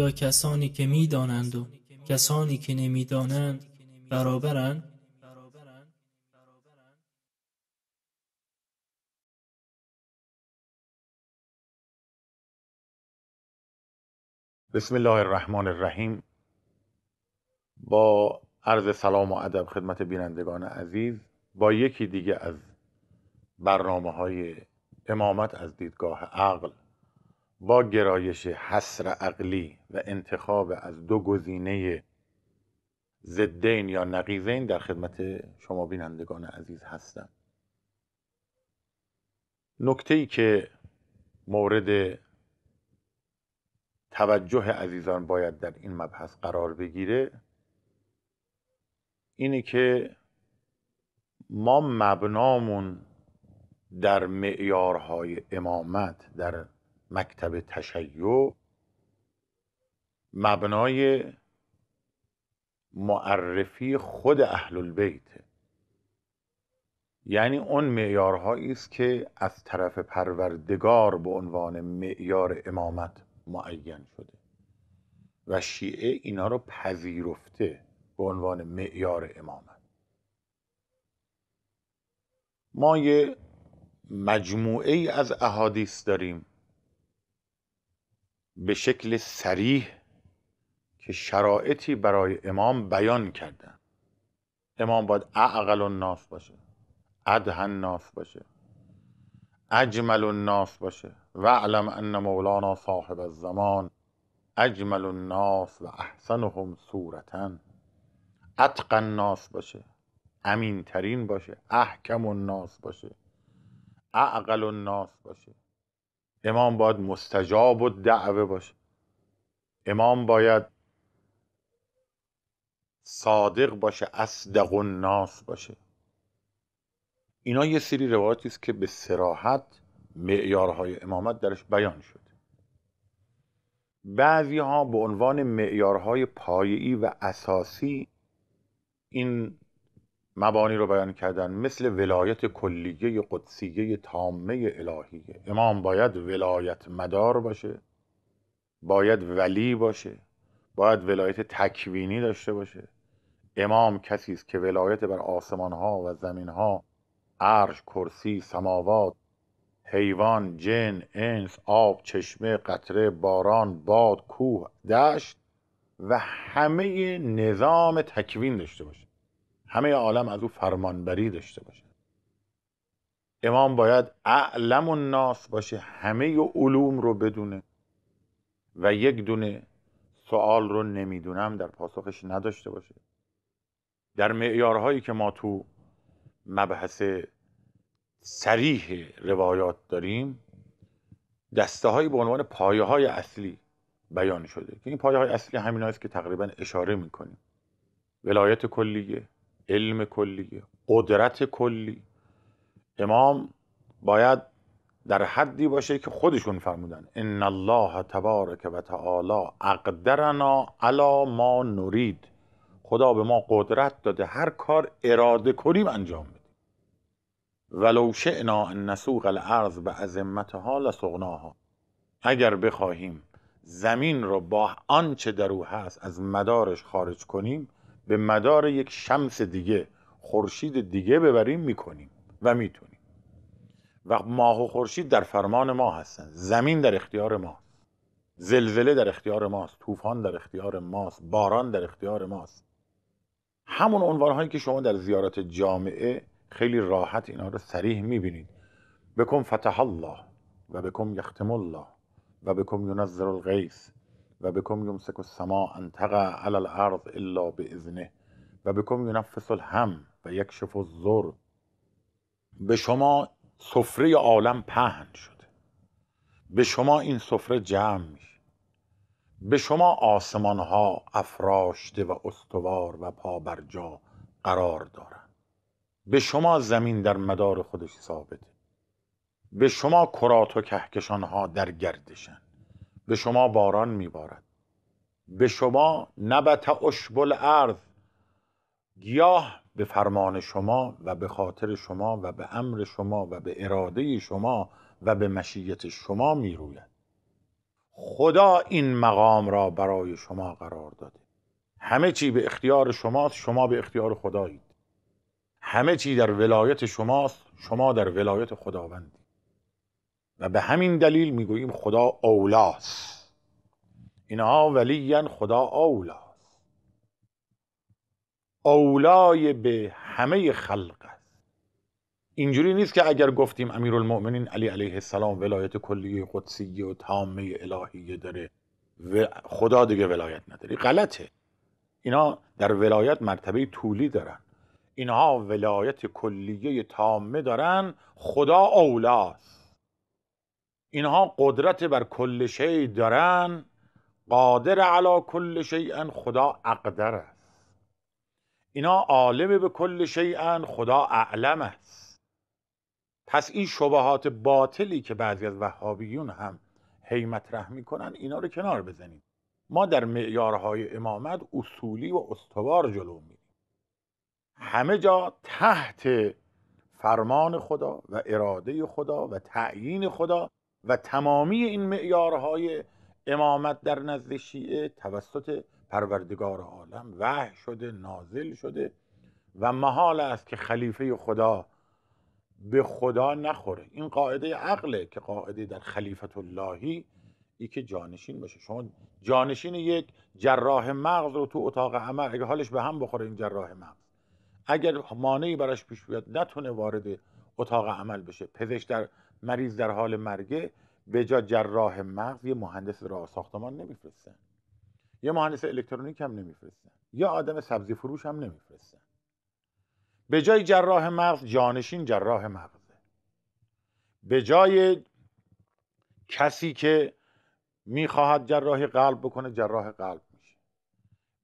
یا کسانی که میدانند و کسانی که نمیدانند برابرند بسم الله الرحمن الرحیم با عرض سلام و ادب خدمت بینندگان عزیز با یکی دیگه از برنامه های امامت از دیدگاه عقل با گرایش حسر عقلی و انتخاب از دو گزینه زدین یا نقیزین در خدمت شما بینندگان عزیز هستم نکته ای که مورد توجه عزیزان باید در این مبحث قرار بگیره اینه که ما مبنامون در معیارهای امامت در مکتب تشیع مبنای معرفی خود اهل البیت یعنی اون معیارهایی است که از طرف پروردگار به عنوان معیار امامت معین شده و شیعه اینا رو پذیرفته به عنوان معیار امامت ما یه مجموعه ای از احادیث داریم به شکل سریح که شرایطی برای امام بیان کردن امام باید اعقل الناس باشه ادهن ناس باشه اجمل ناس باشه و علم ان مولانا صاحب الزمان اجمل الناس و احسنهم صورتا اتقن الناس باشه امین ترین باشه احکم ناس باشه اعقل ناس باشه امام باید مستجاب و دعوه باشه امام باید صادق باشه اصدق ناس باشه اینا یه سری روایتی است که به سراحت معیارهای امامت درش بیان شده بعضی ها به عنوان معیارهای پایی و اساسی این مبانی رو بیان کردن مثل ولایت کلیه قدسیه تامه الهیه امام باید ولایت مدار باشه باید ولی باشه باید ولایت تکوینی داشته باشه امام کسی است که ولایت بر آسمان ها و زمین ها عرش کرسی سماوات حیوان جن انس آب چشمه قطره باران باد کوه دشت و همه نظام تکوین داشته باشه همه عالم از او فرمانبری داشته باشه امام باید اعلم و ناس باشه همه علوم رو بدونه و یک دونه سوال رو نمیدونم در پاسخش نداشته باشه در معیارهایی که ما تو مبحث سریح روایات داریم دسته هایی به عنوان پایه های اصلی بیان شده که این پایه های اصلی همین است که تقریبا اشاره میکنیم ولایت کلیه علم کلیه قدرت کلی امام باید در حدی باشه که خودشون فرمودن ان الله تبارک و تعالی اقدرنا علا ما نرید خدا به ما قدرت داده هر کار اراده کنیم انجام بدیم ولو شئنا ان نسوق الارض به ازمتها لسغناها اگر بخواهیم زمین رو با آنچه در او هست از مدارش خارج کنیم به مدار یک شمس دیگه خورشید دیگه ببریم میکنیم و میتونیم و ماه و خورشید در فرمان ما هستن، زمین در اختیار ما زلزله در اختیار ماست طوفان در اختیار ماست باران در اختیار ماست همون عنوان هایی که شما در زیارت جامعه خیلی راحت اینا رو سریح میبینید بکن فتح الله و بکن یختم الله و بکن ینظر الغیث و بکم یمسک سکو سما انتقع علی الارض الا باذنه و بکم ینفس هم و یکشف الزر به شما سفره عالم پهن شده به شما این سفره جمع میشه به شما آسمان ها افراشته و استوار و پابرجا قرار دارن به شما زمین در مدار خودش ثابته به شما کرات و کهکشان ها در گردشن به شما باران میبارد به شما نبت عشب الارض گیاه به فرمان شما و به خاطر شما و به امر شما و به اراده شما و به مشیت شما می روید. خدا این مقام را برای شما قرار داده همه چی به اختیار شماست شما به اختیار خدایید همه چی در ولایت شماست شما در ولایت خداوند. و به همین دلیل میگوییم خدا اولاست اینها ولیا خدا اولاست اولای به همه خلق است اینجوری نیست که اگر گفتیم امیرالمؤمنین علی علیه السلام ولایت کلیه قدسی و تامه الهیه داره و خدا دیگه ولایت نداره غلطه اینا در ولایت مرتبه طولی دارن اینها ولایت کلیه تامه دارن خدا اولاست اینها قدرت بر کل شی دارن قادر علی کل شیء خدا اقدر است اینا عالم به کل شیء خدا اعلم است پس این شبهات باطلی که بعضی از وهابیون هم هی مطرح میکنن اینا رو کنار بزنیم ما در معیارهای امامت اصولی و استوار جلو میریم همه جا تحت فرمان خدا و اراده خدا و تعیین خدا و تمامی این معیارهای امامت در نزد شیعه توسط پروردگار عالم وحی شده نازل شده و محال است که خلیفه خدا به خدا نخوره این قاعده عقله که قاعده در خلیفت اللهی ای که جانشین باشه شما جانشین یک جراح مغز رو تو اتاق عمل اگه حالش به هم بخوره این جراح مغز اگر مانعی براش پیش بیاد نتونه وارد اتاق عمل بشه پزشک در مریض در حال مرگه به جا جراح مغز یه مهندس راه ساختمان نمیفرستن یه مهندس الکترونیک هم نمیفرستن یه آدم سبزی فروش هم نمیفرستن به جای جراح مغز جانشین جراح مغزه به جای کسی که میخواهد جراحی قلب بکنه جراح قلب میشه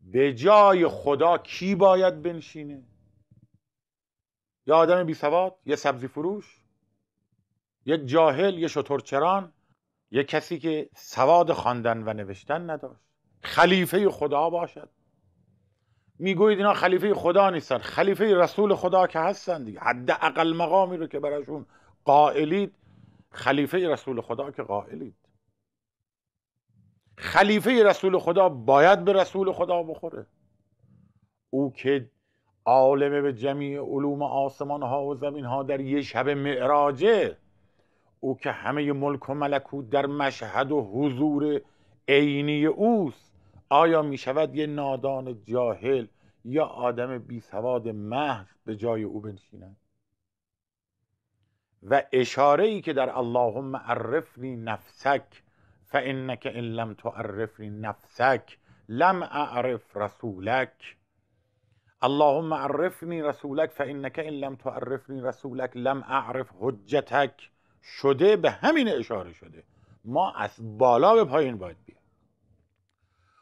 به جای خدا کی باید بنشینه یا آدم بی سواد یه سبزی فروش یک جاهل یه شطرچران یه کسی که سواد خواندن و نوشتن نداشت خلیفه خدا باشد میگوید اینا خلیفه خدا نیستن خلیفه رسول خدا که هستن دیگه حد اقل مقامی رو که براشون قائلید خلیفه رسول خدا که قائلید خلیفه رسول خدا باید به رسول خدا بخوره او که عالم به جمعی علوم آسمان ها و زمین ها در یه شب معراجه او که همه ملک و ملکوت در مشهد و حضور عینی اوست آیا می شود یه نادان جاهل یا آدم بی سواد محض به جای او بنشیند و اشاره ای که در اللهم عرفنی نفسک فانک ان لم تعرفنی نفسک لم اعرف رسولک اللهم عرفنی رسولک فانک ان لم تعرفنی رسولک لم اعرف حجتک شده به همین اشاره شده ما از بالا به پایین باید بیایم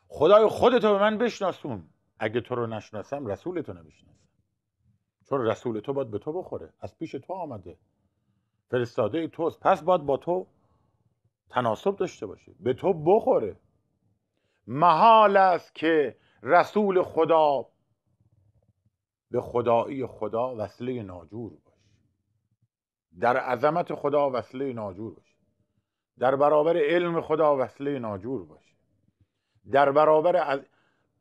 خدای خودتو به من بشناسون اگه تو رو نشناسم رسولتو تو چون رسول تو باید به تو بخوره از پیش تو آمده فرستاده توست پس باید با تو تناسب داشته باشه به تو بخوره محال است که رسول خدا به خدایی خدا وصله ناجور در عظمت خدا وصله ناجور باشه در برابر علم خدا وصله ناجور باشه در برابر از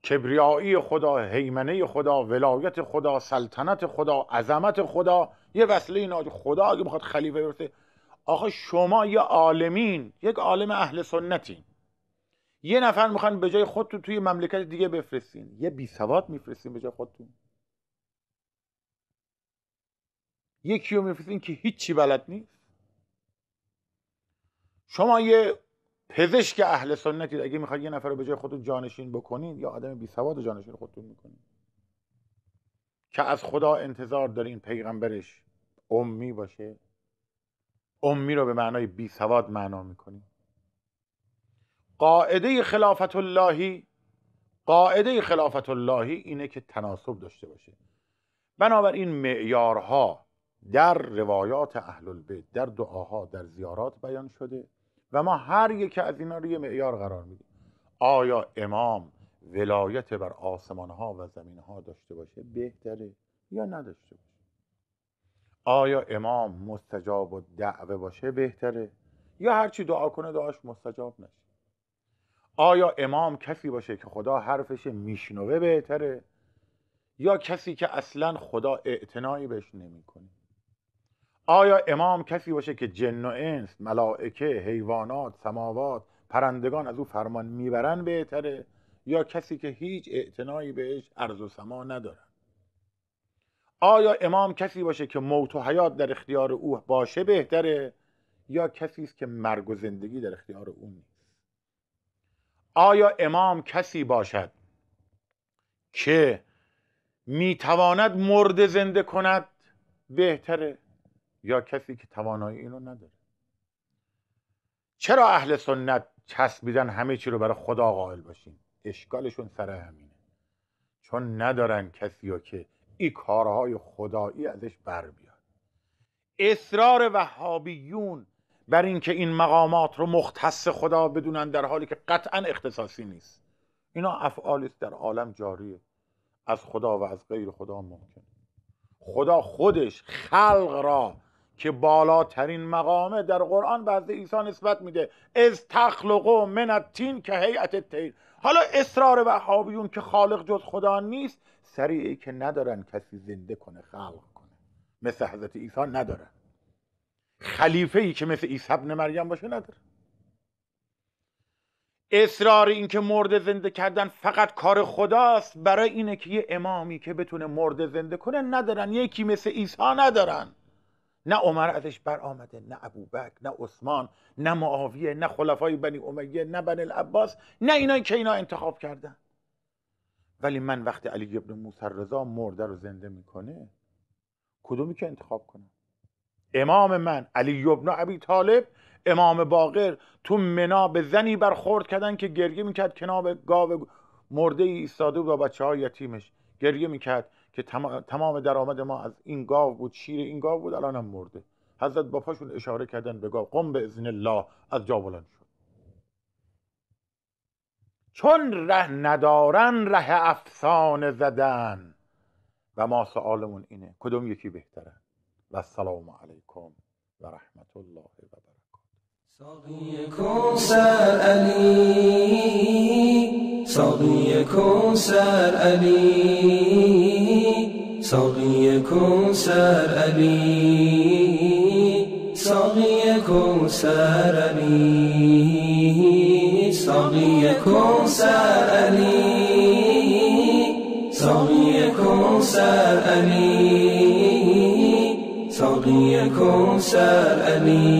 کبریایی خدا هیمنه خدا ولایت خدا سلطنت خدا عظمت خدا یه وصله ناجور خدا اگه میخواد خلیفه برسه آخه شما یه عالمین یک عالم اهل سنتین یه نفر میخوان به جای خودتون توی مملکت دیگه بفرستین یه بی میفرستین به جای خودتون یکی رو میفرستین که هیچی بلد نیست شما یه پزشک اهل سنتی اگه میخواد یه نفر رو به جای خودتون جانشین بکنید یا آدم بی سواد جانشین خودتون میکنین که از خدا انتظار دارین پیغمبرش امی باشه امی رو به معنای بی سواد معنا میکنیم قاعده خلافت اللهی قاعده خلافت اللهی اینه که تناسب داشته باشه بنابراین معیارها در روایات اهل البیت در دعاها در زیارات بیان شده و ما هر یک از اینا رو یه معیار قرار میدیم آیا امام ولایت بر آسمان ها و زمین ها داشته باشه بهتره یا نداشته باشه آیا امام مستجاب و دعوه باشه بهتره یا هرچی دعا کنه دعاش مستجاب نشه آیا امام کسی باشه که خدا حرفش میشنوه بهتره یا کسی که اصلا خدا اعتنایی بهش نمیکنه آیا امام کسی باشه که جن و انس ملائکه حیوانات سماوات پرندگان از او فرمان میبرن بهتره یا کسی که هیچ اعتنایی بهش ارز و سما نداره؟ آیا امام کسی باشه که موت و حیات در اختیار او باشه بهتره یا کسی است که مرگ و زندگی در اختیار او نیست آیا امام کسی باشد که میتواند مرد زنده کند بهتره یا کسی که توانایی اینو نداره چرا اهل سنت چسبیدن همه چی رو برای خدا قائل باشیم اشکالشون سر همینه چون ندارن کسی رو که این کارهای خدایی ازش بر بیاد اصرار وهابیون بر اینکه این مقامات رو مختص خدا بدونن در حالی که قطعا اختصاصی نیست اینا افعالی است در عالم جاریه از خدا و از غیر خدا ممکن خدا خودش خلق را که بالاترین مقامه در قرآن بعض عیسی نسبت میده از تخلق و التین که هیئت التین حالا اصرار وهابیون که خالق جز خدا نیست سریعی که ندارن کسی زنده کنه خلق کنه مثل حضرت عیسی ندارن خلیفه ای که مثل عیسی ابن مریم باشه نداره اصرار این که مرد زنده کردن فقط کار خداست برای اینه که یه امامی که بتونه مرد زنده کنه ندارن یکی مثل عیسی ندارن نه عمر ازش بر آمده نه ابوبکر نه عثمان نه معاویه نه خلفای بنی امیه نه بنی العباس نه اینایی که اینا انتخاب کردن ولی من وقتی علی ابن موسی رضا مرده رو زنده میکنه کدومی که انتخاب کنم امام من علی ابن ابی طالب امام باقر تو منا به زنی برخورد کردن که گریه میکرد کناب گاو مرده ایستاده و با بچه های یتیمش گریه میکرد که تمام درآمد ما از این گاو بود شیر این گاو بود الان هم مرده حضرت با پاشون اشاره کردن به گاو قم به اذن الله از جا بلند شد چون ره ندارن ره افسانه زدن و ما سوالمون اینه کدوم یکی بهتره و السلام علیکم و رحمت الله و برکاته ساقی کوسر ساقی سر علی ساقی سر علی ساقی سر علی ساقی سر علی ساقی سر علی ساقی سر علی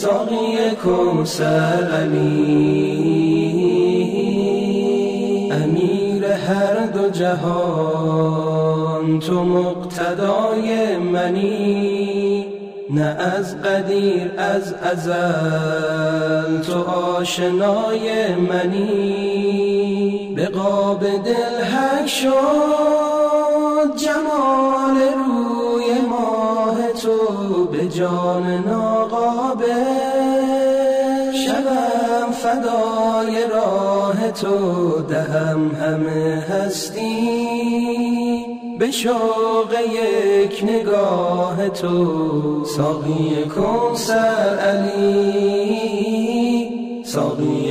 ساقی سر علی جهان تو مقتدای منی نه از قدیر از ازل تو آشنای منی به قاب دل حک شد جمال روی ماه تو به جان ناقابل فدای راه تو دهم همه هستی به شوق یک نگاه تو ساقی سر علی ساقی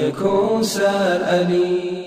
سر علی